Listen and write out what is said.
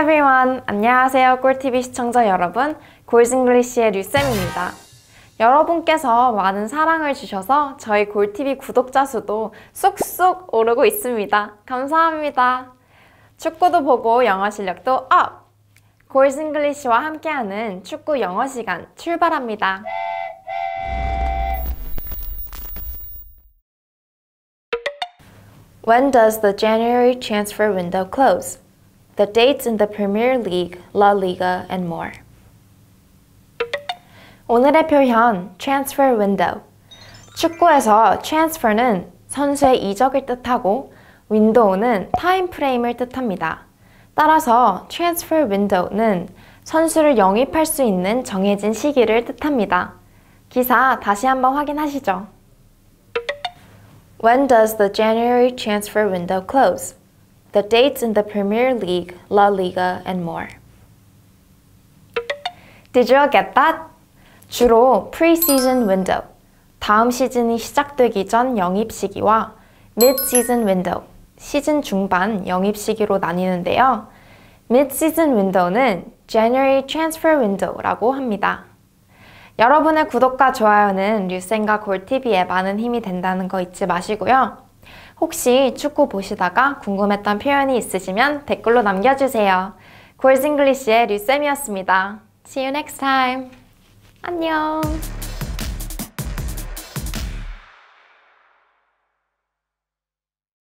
everyone! 안녕하세요 꿀TV 시청자 여러분 골싱글리시의 류쌤입니다. 여러분께서 많은 사랑을 주셔서 저희 골TV 구독자 수도 쑥쑥 오르고 있습니다. 감사합니다. 축구도 보고 영어 실력도 업! 골싱글리시와 함께하는 축구 영어 시간 출발합니다. When does the January transfer window close? the dates in the Premier League, La Liga, and more. 오늘의 표현 transfer window. 축구에서 transfer는 선수의 이적을 뜻하고 window는 타임 프레임을 뜻합니다. 따라서 transfer window는 선수를 영입할 수 있는 정해진 시기를 뜻합니다. 기사 다시 한번 확인하시죠. When does the January transfer window close? the dates in the Premier League, La Liga, and more. Did you get that? 주로 pre-season window, 다음 시즌이 시작되기 전 영입 시기와 mid-season window, 시즌 중반 영입 시기로 나뉘는데요. mid-season window는 January transfer window라고 합니다. 여러분의 구독과 좋아요는 뉴센과 골TV에 많은 힘이 된다는 거 잊지 마시고요. 혹시 축구 보시다가 궁금했던 표현이 있으시면 댓글로 남겨주세요. 골싱글리시의 류쌤이었습니다. See you next time. 안녕.